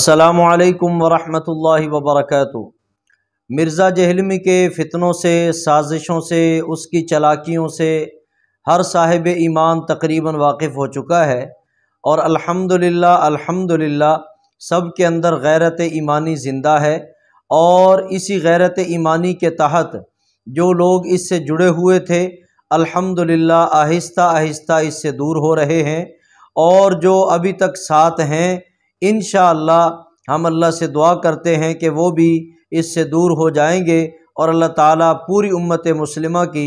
असलकम वरहमल वबरक मिर्ज़ा जहलमी के फितनों से साजिशों से उसकी चलाकियों से हर साहिब ईमान तकरीबन वाकिफ़ हो चुका है और अल्हम्दुलिल्लाह अल्हम्दुलिल्लाह सब के अंदर गैरत ईमानी ज़िंदा है और इसी गैरत ईमानी के तहत जो लोग इससे जुड़े हुए थे अल्हम्दुलिल्लाह आहिस्ता आहिस्ता इससे दूर हो रहे हैं और जो अभी तक साथ हैं इन हम अल्लाह से दुआ करते हैं कि वो भी इससे दूर हो जाएंगे और अल्लाह ताला पूरी उम्मत मुस्लिमा की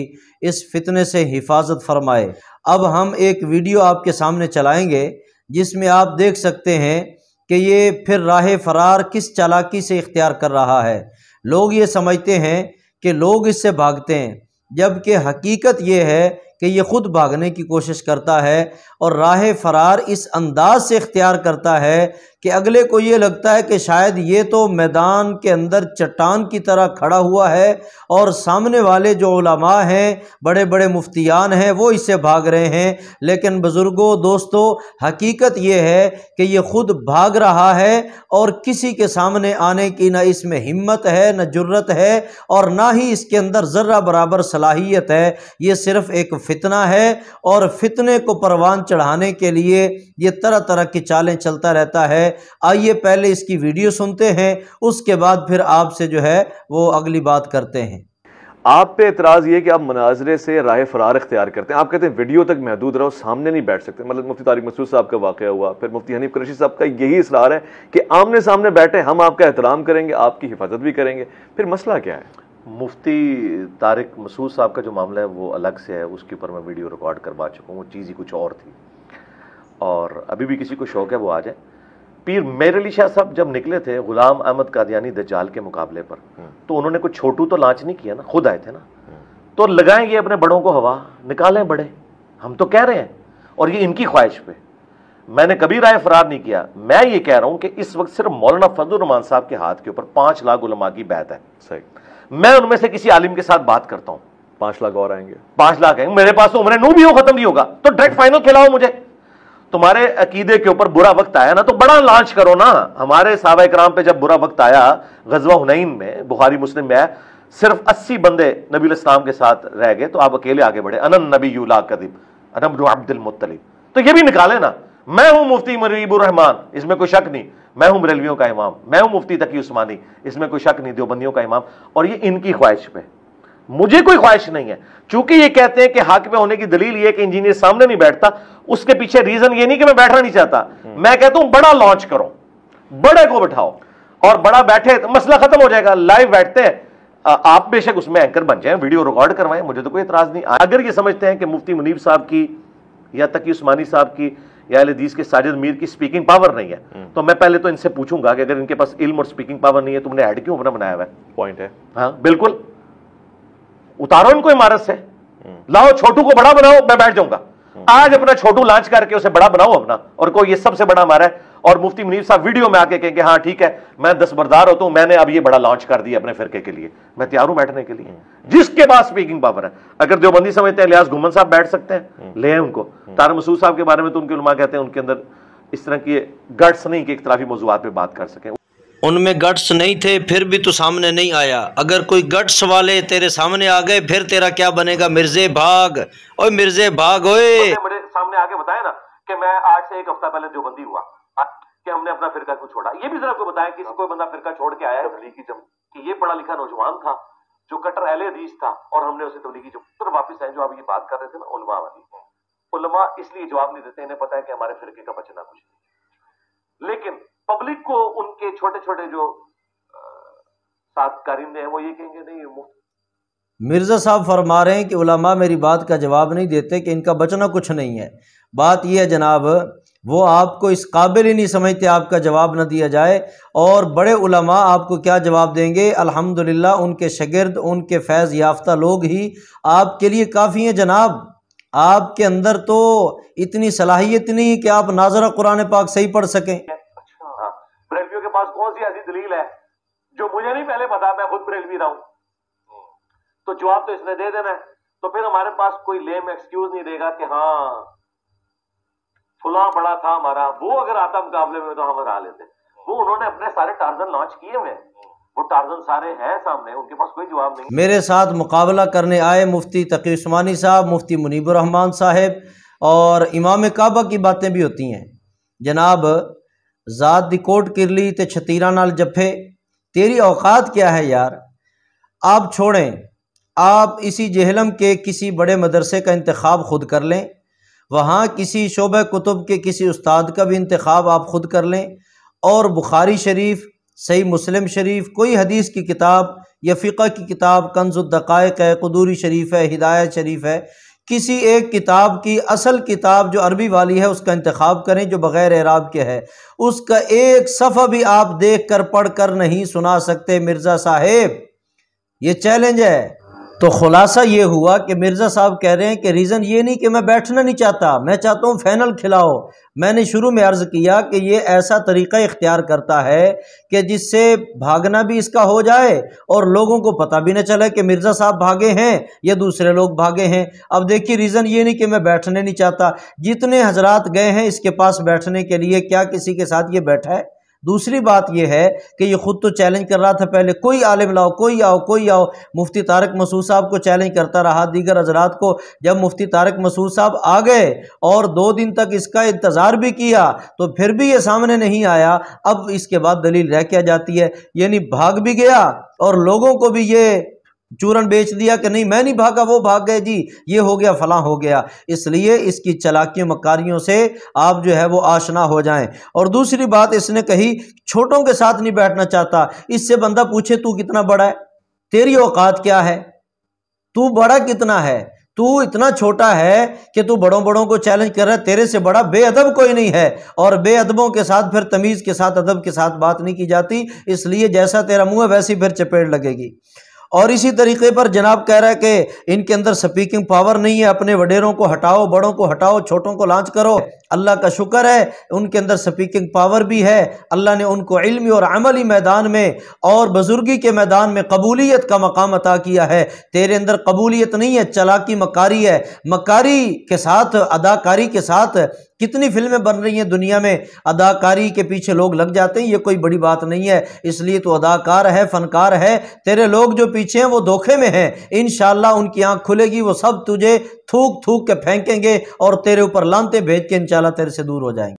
इस फितने से हिफाजत फरमाए अब हम एक वीडियो आपके सामने चलाएंगे जिसमें आप देख सकते हैं कि ये फिर राह फरार किस चालाकी से इख्तियार कर रहा है लोग ये समझते हैं कि लोग इससे भागते हैं जबकि हकीकत ये है कि ये ख़ुद भागने की कोशिश करता है और राह फरार इस अंदाज से इख्तियार करता है कि अगले को ये लगता है कि शायद ये तो मैदान के अंदर चट्टान की तरह खड़ा हुआ है और सामने वाले जो उलमा हैं बड़े बड़े मुफ्तियान हैं वो इससे भाग रहे हैं लेकिन बुज़ुर्गों दोस्तों हकीकत ये है कि ये ख़ुद भाग रहा है और किसी के सामने आने की ना इसमें हिम्मत है ना जरूरत है और ना ही इसके अंदर ज़र्रा बराबर सलाहियत है ये सिर्फ़ एक फितना है और फितने को परवान चढ़ाने के लिए ये तरह तरह की चालें चलता रहता है आइए पहले इसकी वीडियो सुनते हैं उसके बाद फिर आपसे जो है वो अगली बात करते हैं आप पे एतराज़ ये कि आप मनाजरे से राह फरार अख्तियार करते हैं आप कहते हैं वीडियो तक महदूद रहो सामने नहीं बैठ सकते मतलब मुफ्ती तारिक मसूद साहब का वाक़ हुआ फिर मुफ्ती हनीफ कुरैशी साहब का यही इसलार है कि आमने सामने बैठे हम आपका एहतराम करेंगे आपकी हिफाजत भी करेंगे फिर मसला क्या है मुफ्ती तारिक मसूद साहब का जो मामला है वो अलग से है उसके ऊपर मैं वीडियो रिकॉर्ड करवा चुका हूँ वो चीज़ ही कुछ और थी और अभी भी किसी को शौक है वो आ जाए पीर मेर अली शाह साहब जब निकले थे गुलाम अहमद कादियानी दजाल के मुकाबले पर हम्म। तो उन्होंने कुछ छोटू तो लॉन्च नहीं किया ना खुद आए थे ना हम्म। तो लगाएं ये अपने बड़ों को हवा निकालें बड़े हम तो कह रहे हैं और ये इनकी ख्वाहिश पे मैंने कभी राय फरार नहीं किया मैं ये कह रहा हूं कि इस वक्त सिर्फ मौलाना फजल साहब के हाथ के ऊपर पांच लाख उलमा की बैत है सही मैं उनमें से किसी आलिम के साथ बात करता हूं पांच लाख और आएंगे पांच लाख आएंगे मेरे पास तो उम्र नू भी हो खत्म नहीं होगा तो डायरेक्ट फाइनल खिलाओ मुझे तुम्हारे अकीदे के ऊपर बुरा वक्त आया ना तो बड़ा लॉन्च करो ना हमारे साहब इक्राम पे जब बुरा वक्त आया गजवा हुनैन में बुखारी मुस्लिम में आया सिर्फ अस्सी बंदे नबी इस्लाम के साथ रह गए तो आप अकेले आगे बढ़े अनन नबी यूला कदीब अनब अब्दुल मुतलिब तो ये भी निकाले ना मैं हूं मुफ्ती मरीबुर रहमान इसमें कोई शक नहीं मैं हूं बरेलवियों का इमाम मैं हूं मुफ्ती तकी उस्मानी इसमें कोई शक नहीं देवबंदियों का इमाम और ये इनकी ख्वाहिश पे मुझे कोई ख्वाहिश नहीं है चूंकि ये कहते हैं कि हक में होने की दलील ये कि इंजीनियर सामने नहीं बैठता उसके पीछे रीजन ये नहीं कि मैं बैठना नहीं चाहता हम्म। मैं कहता हूं बड़ा लॉन्च करो बड़े को बैठाओ और बड़ा बैठे तो मसला खत्म हो जाएगा लाइव बैठते हैं आप बेशक उसमें एंकर बन जाए वीडियो रिकॉर्ड करवाएं मुझे तो कोई इतराज नहीं अगर ये समझते हैं कि मुफ्ती मुनीब साहब की या तकी उस्मानी साहब की या हदीस के साजिद मीर की स्पीकिंग पावर नहीं है हम्म। तो मैं पहले तो इनसे पूछूंगा कि अगर इनके पास इल्म और स्पीकिंग पावर नहीं है तुमने तो ऐड क्यों अपना बनाया हुआ है पॉइंट है हाँ बिल्कुल उतारो इनको इमारत से हम्म। लाओ छोटू को बड़ा बनाओ मैं बैठ जाऊंगा हम्म। आज अपना छोटू लॉन्च करके उसे बड़ा बनाओ अपना और को ये सबसे बड़ा हमारा है और मुफ्ती मुनीब साहब वीडियो में आके कहेंगे हाँ ठीक है मैं दसबरदार होता हूं मैंने अब ये बड़ा लॉन्च कर दिया अपने फिरके के लिए मैं तैयार हूं बैठने के लिए जिसके पास स्पीकिंग पावर है अगर देवबंदी समझते हैं लिहाज घुमन साहब बैठ सकते हैं हम्म। ले उनको हम्म। तार मसूद साहब के बारे में तो उनके उलमा कहते हैं उनके अंदर इस तरह की गट्स नहीं कि तरफी मौजूद पर बात कर सकें उनमें गट्स नहीं थे फिर भी तो सामने नहीं आया अगर कोई गट्स वाले तेरे सामने आ गए फिर तेरा क्या बनेगा मिर्जे भाग ओए मिर्जे भाग ओए मेरे सामने आके बताया ना कि मैं आज से एक हफ्ता पहले जो बंदी हुआ कि हमने अपना फिरका क्यों छोड़ा ये भी जरा आपको बताया कि कोई बंदा फिरका छोड़ के आया तबलीगी जम कि ये पढ़ा लिखा नौजवान था जो कटर अहले हदीस था और हमने उसे तबलीगी जम वापस आए जो आप ये बात कर रहे थे ना उलमा वाली उलमा इसलिए जवाब नहीं देते इन्हें पता है कि हमारे फिरके का बचना कुछ नहीं लेकिन पब्लिक को उनके छोटे छोटे जो साथ कारिंदे हैं वो ये कहेंगे नहीं मुफ्त मिर्ज़ा साहब फरमा रहे हैं कि उलमा मेरी बात का जवाब नहीं देते कि इनका बचना कुछ नहीं है बात यह है जनाब वो आपको इस काबिल ही नहीं समझते आपका जवाब ना दिया जाए और बड़े उलमा आपको क्या जवाब देंगे अल्हम्दुलिल्लाह उनके शगिर्द उनके फैज़ याफ्ता लोग ही आपके लिए काफ़ी हैं जनाब आपके अंदर तो इतनी सलाहियत नहीं है कि आप नाजरा कुरान पाक सही पढ़ सकें अच्छा, हाँ। के पास कौन सी ऐसी दलील है जो मुझे नहीं पहले पता मैं खुद बरेलवी रहा हूँ तो जवाब तो इसने दे देना है तो फिर हमारे पास कोई लेम एक्सक्यूज नहीं देगा कि हाँ फुला बड़ा था हमारा वो अगर आता मुकाबले में तो हम हरा लेते वो उन्होंने अपने सारे टार्जन लॉन्च किए हुए वो टार्जन सारे हैं सामने उनके पास कोई जवाब नहीं मेरे साथ मुकाबला करने आए मुफ्ती तकी उस्मानी साहब मुफ्ती मुनीबर रहमान साहेब और इमाम काबा की बातें भी होती हैं जनाब जात दी कोट किरली ते छतीरा नाल जफे तेरी औकात क्या है यार आप छोड़ें आप इसी जहलम के किसी बड़े मदरसे का इंतखब खुद कर लें वहाँ किसी शोब कुतुब के किसी उस्ताद का भी इंतखब आप ख़ुद कर लें और बुखारी शरीफ सही मुस्लिम शरीफ कोई हदीस की किताब या फ़िका की किताब कनजुद्दक़ायक है कदूरी शरीफ है हिदायत शरीफ है किसी एक किताब की असल किताब जो अरबी वाली है उसका इंतखब करें जो बग़ैर एराब के है उसका एक सफ़ा भी आप देख कर पढ़ कर नहीं सुना सकते मिर्ज़ा साहेब ये चैलेंज है तो खुलासा ये हुआ कि मिर्ज़ा साहब कह रहे हैं कि रीज़न ये नहीं कि मैं बैठना नहीं चाहता मैं चाहता हूँ फैनल खिलाओ मैंने शुरू में अर्ज़ किया कि ये ऐसा तरीका इख्तियार करता है कि जिससे भागना भी इसका हो जाए और लोगों को पता भी ना चले कि मिर्ज़ा साहब भागे हैं या दूसरे लोग भागे हैं अब देखिए रीज़न ये नहीं कि मैं बैठने नहीं चाहता जितने हजरात गए हैं इसके पास बैठने के लिए क्या किसी के साथ ये बैठा है दूसरी बात यह है कि ये ख़ुद तो चैलेंज कर रहा था पहले कोई आलिम लाओ कोई आओ कोई आओ मुफ्ती तारक मसूद साहब को चैलेंज करता रहा दीगर हजरात को जब मुफ्ती तारक मसूद साहब आ गए और दो दिन तक इसका इंतज़ार भी किया तो फिर भी ये सामने नहीं आया अब इसके बाद दलील रह क्या जाती है यानी भाग भी गया और लोगों को भी ये चूरन बेच दिया कि नहीं मैं नहीं भागा वो भाग गए जी ये हो गया फलां हो गया इसलिए इसकी चलाकियों मकारियों से आप जो है वो आशना हो जाएं और दूसरी बात इसने कही छोटों के साथ नहीं बैठना चाहता इससे बंदा पूछे तू कितना बड़ा है तेरी औकात क्या है तू बड़ा कितना है तू इतना छोटा है कि तू बड़ों बड़ों को चैलेंज कर रहा है तेरे से बड़ा बेअदब कोई नहीं है और बेअदबों के साथ फिर तमीज़ के साथ अदब के साथ बात नहीं की जाती इसलिए जैसा तेरा मुंह है वैसी फिर चपेट लगेगी और इसी तरीके पर जनाब कह रहा है कि इनके अंदर स्पीकिंग पावर नहीं है अपने वडेरों को हटाओ बड़ों को हटाओ छोटों को लॉन्च करो अल्लाह का शुक्र है उनके अंदर स्पीकिंग पावर भी है अल्लाह ने उनको इल्मी और अमली मैदान में और बुजुर्गी के मैदान में कबूलियत का मकाम अता किया है तेरे अंदर कबूलियत नहीं है चलाकी मकारी है मकारी के साथ अदाकारी के साथ कितनी फिल्में बन रही हैं दुनिया में अदाकारी के पीछे लोग लग जाते हैं ये कोई बड़ी बात नहीं है इसलिए तो अदाकार है फनकार है तेरे लोग जो पीछे हैं वो धोखे में हैं इन उनकी आँख खुलेगी वो सब तुझे थूक थूक के फेंकेंगे और तेरे ऊपर लानते भेज के इन तेरे से दूर हो जाएंगे